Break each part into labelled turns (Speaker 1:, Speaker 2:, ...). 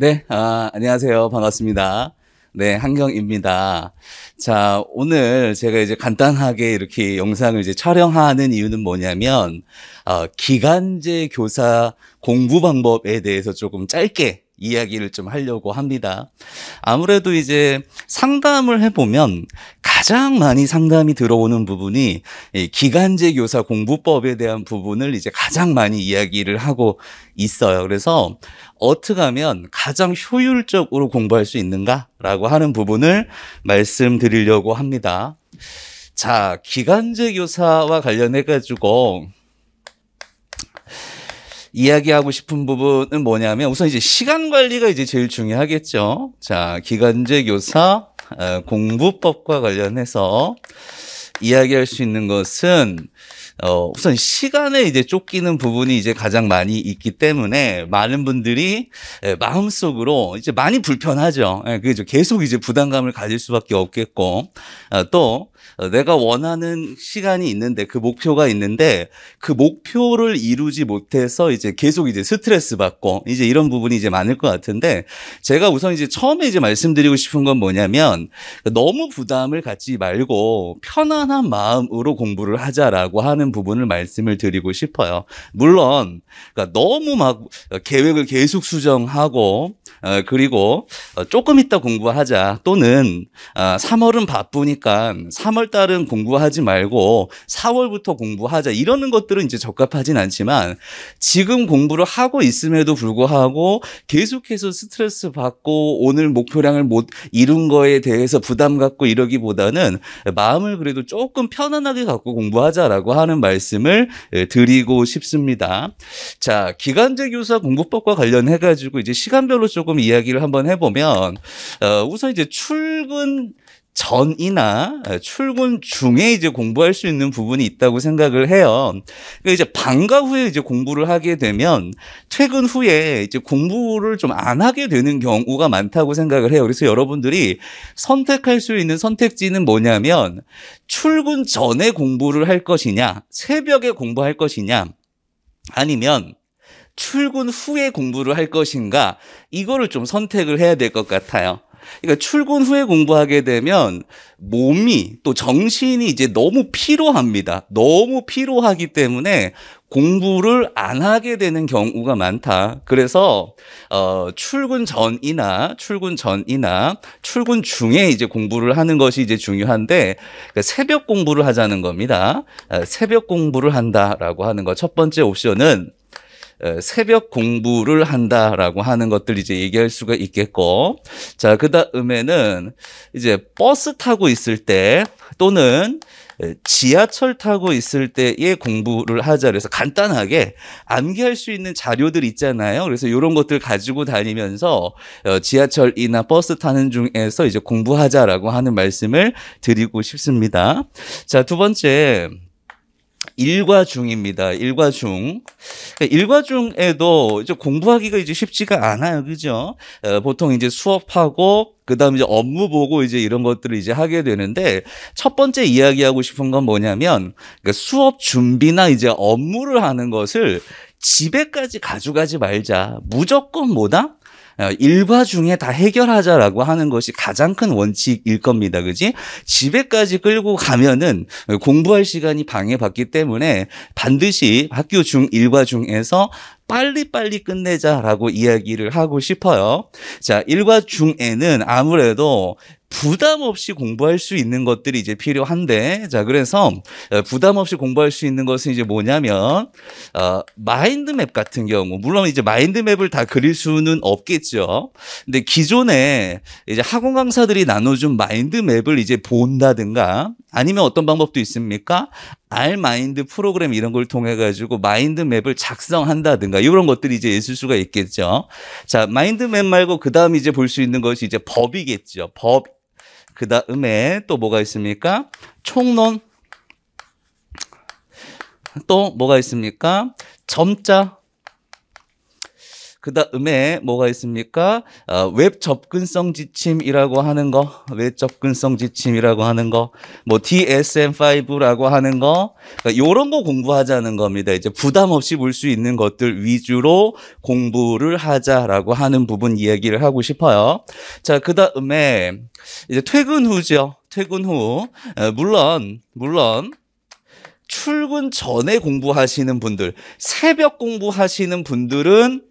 Speaker 1: 네, 아, 안녕하세요. 반갑습니다. 네, 한경입니다. 자, 오늘 제가 이제 간단하게 이렇게 영상을 이제 촬영하는 이유는 뭐냐면, 어, 기간제 교사 공부 방법에 대해서 조금 짧게 이야기를 좀 하려고 합니다. 아무래도 이제 상담을 해보면 가장 많이 상담이 들어오는 부분이 기간제 교사 공부법에 대한 부분을 이제 가장 많이 이야기를 하고 있어요. 그래서 어떻게 하면 가장 효율적으로 공부할 수 있는가라고 하는 부분을 말씀드리려고 합니다. 자, 기간제 교사와 관련해 가지고 이야기하고 싶은 부분은 뭐냐면 우선 이제 시간 관리가 이제 제일 중요하겠죠. 자, 기간제 교사 어, 공부법과 관련해서 이야기할 수 있는 것은 어, 우선 시간에 이제 쫓기는 부분이 이제 가장 많이 있기 때문에 많은 분들이 예, 마음속으로 이제 많이 불편하죠. 예, 그게 계속 이제 부담감을 가질 수밖에 없겠고 어, 또 어, 내가 원하는 시간이 있는데 그 목표가 있는데 그 목표를 이루지 못해서 이제 계속 이제 스트레스 받고 이제 이런 부분이 이제 많을 것 같은데 제가 우선 이제 처음에 이제 말씀드리고 싶은 건 뭐냐면 너무 부담을 갖지 말고 편안한 마음으로 공부를 하자라고 하는 부분을 말씀을 드리고 싶어요. 물론 그러니까 너무 막 계획을 계속 수정하고 어, 그리고 조금 있다 공부하자 또는 3월은 어, 바쁘니까 3 3월 달은 공부하지 말고 4월부터 공부하자 이러는 것들은 이제 적합하진 않지만 지금 공부를 하고 있음에도 불구하고 계속해서 스트레스 받고 오늘 목표량을 못 이룬 거에 대해서 부담 갖고 이러기보다는 마음을 그래도 조금 편안하게 갖고 공부하자라고 하는 말씀을 예, 드리고 싶습니다. 자, 기간제 교사 공부법과 관련해 가지고 이제 시간별로 조금 이야기를 한번 해보면 어, 우선 이제 출근 전이나 출근 중에 이제 공부할 수 있는 부분이 있다고 생각을 해요. 그러니까 이제 방과 후에 이제 공부를 하게 되면 퇴근 후에 이제 공부를 좀 안 하게 되는 경우가 많다고 생각을 해요. 그래서 여러분들이 선택할 수 있는 선택지는 뭐냐면 출근 전에 공부를 할 것이냐, 새벽에 공부할 것이냐, 아니면 출근 후에 공부를 할 것인가, 이거를 좀 선택을 해야 될 것 같아요. 그러니까 출근 후에 공부하게 되면 몸이 또 정신이 이제 너무 피로합니다. 너무 피로하기 때문에 공부를 안 하게 되는 경우가 많다. 그래서 어 출근 전이나 출근 전이나 출근 중에 이제 공부를 하는 것이 이제 중요한데 그러니까 새벽 공부를 하자는 겁니다. 아, 새벽 공부를 한다라고 하는 거 첫 번째 옵션은 새벽 공부를 한다라고 하는 것들 이제 얘기할 수가 있겠고 자 그다음에는 이제 버스 타고 있을 때 또는 지하철 타고 있을 때의 공부를 하자 그래서 간단하게 암기할 수 있는 자료들 있잖아요. 그래서 이런 것들 가지고 다니면서 어, 지하철이나 버스 타는 중에서 이제 공부하자라고 하는 말씀을 드리고 싶습니다. 자, 두 번째. 일과중입니다. 일과중. 그러니까 일과중에도 이제 공부하기가 이제 쉽지가 않아요. 그죠? 어, 보통 이제 수업하고 그다음 이제 업무 보고 이제 이런 것들을 이제 하게 되는데 첫 번째 이야기하고 싶은 건 뭐냐면 그러니까 수업 준비나 이제 업무를 하는 것을 집에까지 가져가지 말자. 무조건 뭐다? 어, 일과 중에 다 해결하자라고 하는 것이 가장 큰 원칙일 겁니다. 그지? 집에까지 끌고 가면은 공부할 시간이 방해받기 때문에 반드시 학교 중 일과 중에서 빨리빨리 끝내자라고 이야기를 하고 싶어요. 자, 1과 중에는 아무래도 부담 없이 공부할 수 있는 것들이 이제 필요한데, 자, 그래서 어, 부담 없이 공부할 수 있는 것은 이제 뭐냐면, 어, 마인드맵 같은 경우, 물론 이제 마인드맵을 다 그릴 수는 없겠죠. 근데 기존에 이제 학원 강사들이 나눠준 마인드맵을 이제 본다든가, 아니면 어떤 방법도 있습니까? 알 마인드 프로그램 이런 걸 통해 가지고 마인드 맵을 작성한다든가 이런 것들이 이제 있을 수가 있겠죠. 자, 마인드 맵 말고 그다음 이제 볼 수 있는 것이 이제 법이겠죠. 법. 그다음에 또 뭐가 있습니까? 총론. 또 뭐가 있습니까? 점자 그 다음에 뭐가 있습니까? 어, 웹 접근성 지침이라고 하는 거, 웹 접근성 지침이라고 하는 거, 뭐 DSM5라고 하는 거, 그러니까 이런 거 공부하자는 겁니다. 이제 부담 없이 볼 수 있는 것들 위주로 공부를 하자라고 하는 부분 이야기를 하고 싶어요. 자, 그 다음에 이제 퇴근 후죠. 퇴근 후. 에, 어, 물론, 물론, 출근 전에 공부하시는 분들, 새벽 공부하시는 분들은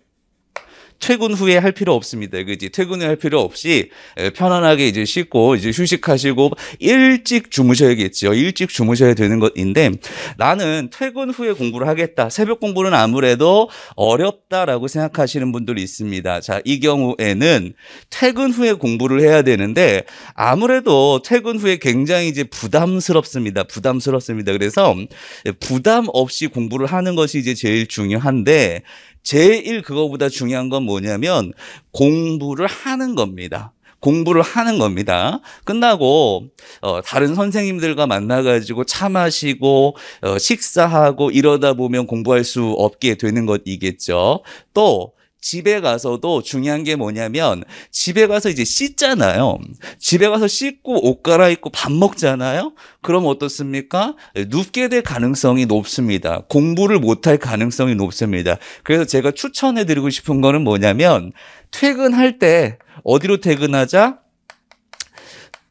Speaker 1: 퇴근 후에 할 필요 없습니다. 그지? 퇴근 후에 할 필요 없이 편안하게 이제 씻고 이제 휴식하시고 일찍 주무셔야겠죠. 일찍 주무셔야 되는 것인데 나는 퇴근 후에 공부를 하겠다. 새벽 공부는 아무래도 어렵다라고 생각하시는 분들이 있습니다. 자, 이 경우에는 퇴근 후에 공부를 해야 되는데 아무래도 퇴근 후에 굉장히 이제 부담스럽습니다. 부담스럽습니다. 그래서 부담 없이 공부를 하는 것이 이제 제일 중요한데 제일 그거보다 중요한 건 뭐냐면 공부를 하는 겁니다. 공부를 하는 겁니다. 끝나고 어, 다른 선생님들과 만나가지고 차 마시고 어, 식사하고 이러다 보면 공부할 수 없게 되는 것이겠죠. 또 집에 가서도 중요한 게 뭐냐면 집에 가서 이제 씻잖아요. 집에 가서 씻고 옷 갈아입고 밥 먹잖아요. 그럼 어떻습니까? 눕게 될 가능성이 높습니다. 공부를 못할 가능성이 높습니다. 그래서 제가 추천해 드리고 싶은 거는 뭐냐면 퇴근할 때 어디로 퇴근하자?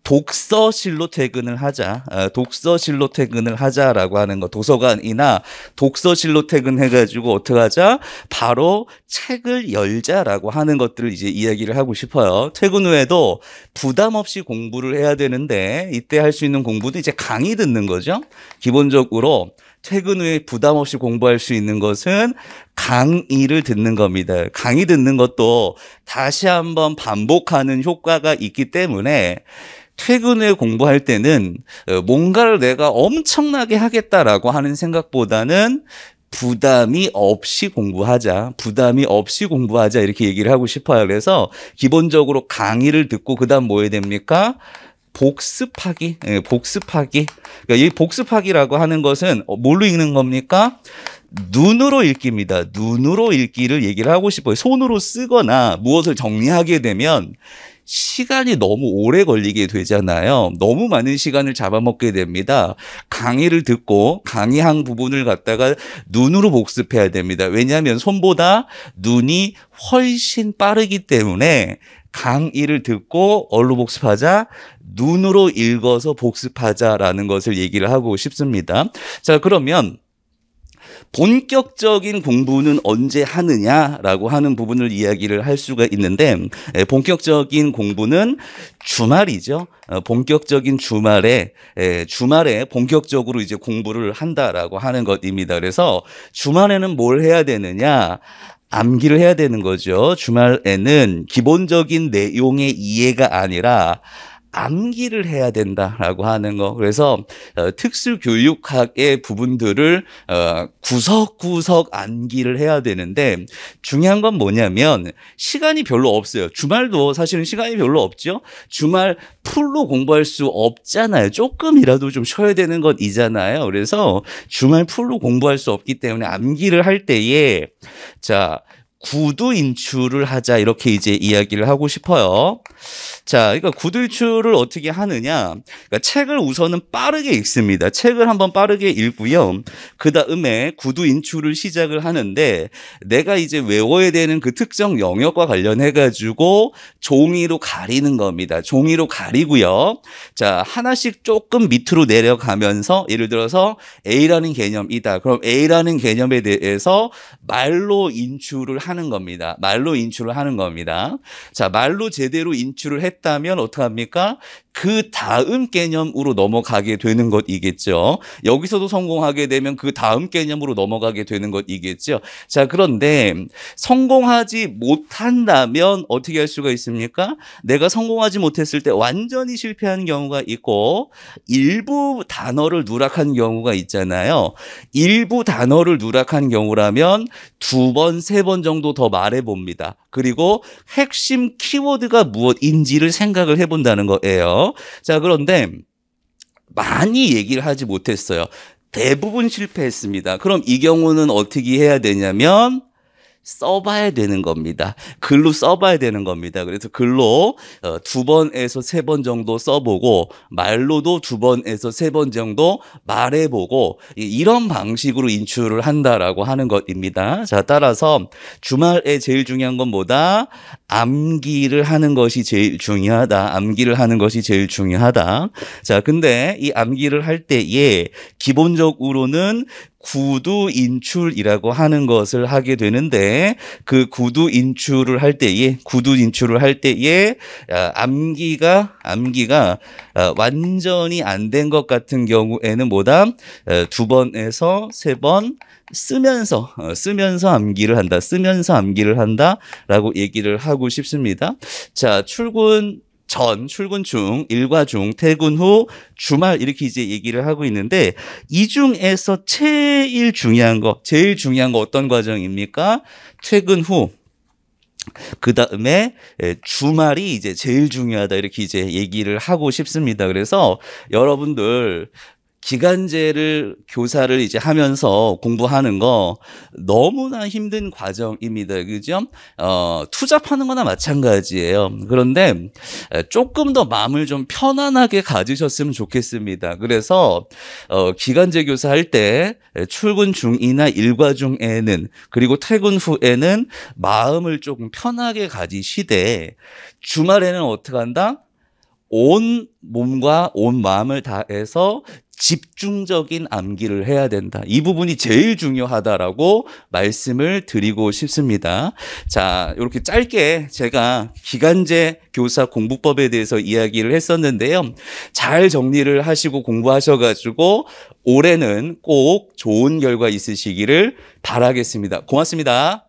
Speaker 1: 독서실로 퇴근을 하자, 어, 독서실로 퇴근을 하자라고 하는 거, 도서관이나 독서실로 퇴근해가지고 어떡 하자? 바로 책을 열자라고 하는 것들을 이제 이야기를 하고 싶어요. 퇴근 후에도 부담 없이 공부를 해야 되는데 이때 할 수 있는 공부도 이제 강의 듣는 거죠. 기본적으로 퇴근 후에 부담 없이 공부할 수 있는 것은 강의를 듣는 겁니다. 강의 듣는 것도 다시 한번 반복하는 효과가 있기 때문에 퇴근에 공부할 때는 어, 뭔가를 내가 엄청나게 하겠다라고 하는 생각보다는 부담이 없이 공부하자. 부담이 없이 공부하자. 이렇게 얘기를 하고 싶어요. 그래서 기본적으로 강의를 듣고 그다음 뭐 해야 됩니까? 복습하기. 예, 복습하기. 그러니까 이 복습하기라고 하는 것은 어, 뭘로 읽는 겁니까? 눈으로 읽기입니다. 눈으로 읽기를 얘기를 하고 싶어요. 손으로 쓰거나 무엇을 정리하게 되면 시간이 너무 오래 걸리게 되잖아요. 너무 많은 시간을 잡아먹게 됩니다. 강의를 듣고 강의한 부분을 갖다가 눈으로 복습해야 됩니다. 왜냐하면 손보다 눈이 훨씬 빠르기 때문에 강의를 듣고 얼로 복습하자, 눈으로 읽어서 복습하자라는 것을 얘기를 하고 싶습니다. 자, 그러면 본격적인 공부는 언제 하느냐라고 하는 부분을 이야기를 할 수가 있는데 본격적인 공부는 주말이죠. 어, 본격적인 주말에 주말에 본격적으로 이제 공부를 한다라고 하는 것입니다. 그래서 주말에는 뭘 해야 되느냐? 암기를 해야 되는 거죠. 주말에는 기본적인 내용의 이해가 아니라 암기를 해야 된다라고 하는 거. 그래서 어, 특수교육학의 부분들을 어, 구석구석 암기를 해야 되는데 중요한 건 뭐냐면 시간이 별로 없어요. 주말도 사실은 시간이 별로 없죠. 주말 풀로 공부할 수 없잖아요. 조금이라도 좀 쉬어야 되는 것이잖아요. 그래서 주말 풀로 공부할 수 없기 때문에 암기를 할 때에 자, 구두 인출을 하자 이렇게 이제 이야기를 하고 싶어요. 자, 그러니까 구두 인출을 어떻게 하느냐? 그러니까 책을 우선은 빠르게 읽습니다. 책을 한번 빠르게 읽고요. 그 다음에 구두 인출을 시작을 하는데 내가 이제 외워야 되는 그 특정 영역과 관련해 가지고 종이로 가리는 겁니다. 종이로 가리고요. 자, 하나씩 조금 밑으로 내려가면서 예를 들어서 A라는 개념이다. 그럼 A라는 개념에 대해서 말로 인출을 하는 겁니다. 말로 인출을 하는 겁니다. 자, 말로 제대로 인출을 했다면 어떡합니까? 그 다음 개념으로 넘어가게 되는 것이겠죠. 여기서도 성공하게 되면 그 다음 개념으로 넘어가게 되는 것이겠죠. 자, 그런데 성공하지 못한다면 어떻게 할 수가 있습니까? 내가 성공하지 못했을 때 완전히 실패한 경우가 있고 일부 단어를 누락한 경우가 있잖아요. 일부 단어를 누락한 경우라면 두 번, 세 번 정도 더 말해 봅니다. 그리고 핵심 키워드가 무엇인지를 생각을 해 본다는 거예요. 자, 그런데 많이 얘기를 하지 못했어요. 대부분 실패했습니다. 그럼 이 경우는 어떻게 해야 되냐면 써봐야 되는 겁니다. 글로 써봐야 되는 겁니다. 그래서 글로 어, 두 번에서 세 번 정도 써보고 말로도 두 번에서 세 번 정도 말해보고 이런 방식으로 인출을 한다라고 하는 것입니다. 자, 따라서 주말에 제일 중요한 건 뭐다? 암기를 하는 것이 제일 중요하다. 암기를 하는 것이 제일 중요하다. 자, 근데 이 암기를 할 때에 기본적으로는 구두 인출이라고 하는 것을 하게 되는데 그 구두 인출을 할 때에 구두 인출을 할 때에 아, 암기가 암기가 아, 완전히 안 된 것 같은 경우에는 뭐다 아, 두 번에서 세 번 쓰면서 어, 쓰면서 암기를 한다 쓰면서 암기를 한다라고 얘기를 하고 싶습니다. 자 출근 전, 출근 중, 일과 중, 퇴근 후, 주말 이렇게 이제 얘기를 하고 있는데 이 중에서 제일 중요한 거, 제일 중요한 거 어떤 과정입니까? 퇴근 후. 그 다음에 예, 주말이 이제 제일 중요하다 이렇게 이제 얘기를 하고 싶습니다. 그래서 여러분들 기간제를 교사를 이제 하면서 공부하는 거 너무나 힘든 과정입니다. 그죠? 어, 투잡하는 거나 마찬가지예요. 그런데 조금 더 마음을 좀 편안하게 가지셨으면 좋겠습니다. 그래서 어, 기간제 교사 할 때 출근 중이나 일과 중에는 그리고 퇴근 후에는 마음을 조금 편하게 가지시되 주말에는 어떻게 한다? 온 몸과 온 마음을 다해서 집중적인 암기를 해야 된다. 이 부분이 제일 중요하다라고 말씀을 드리고 싶습니다. 자, 이렇게 짧게 제가 기간제 교사 공부법에 대해서 이야기를 했었는데요. 잘 정리를 하시고 공부하셔가지고 올해는 꼭 좋은 결과 있으시기를 바라겠습니다. 고맙습니다.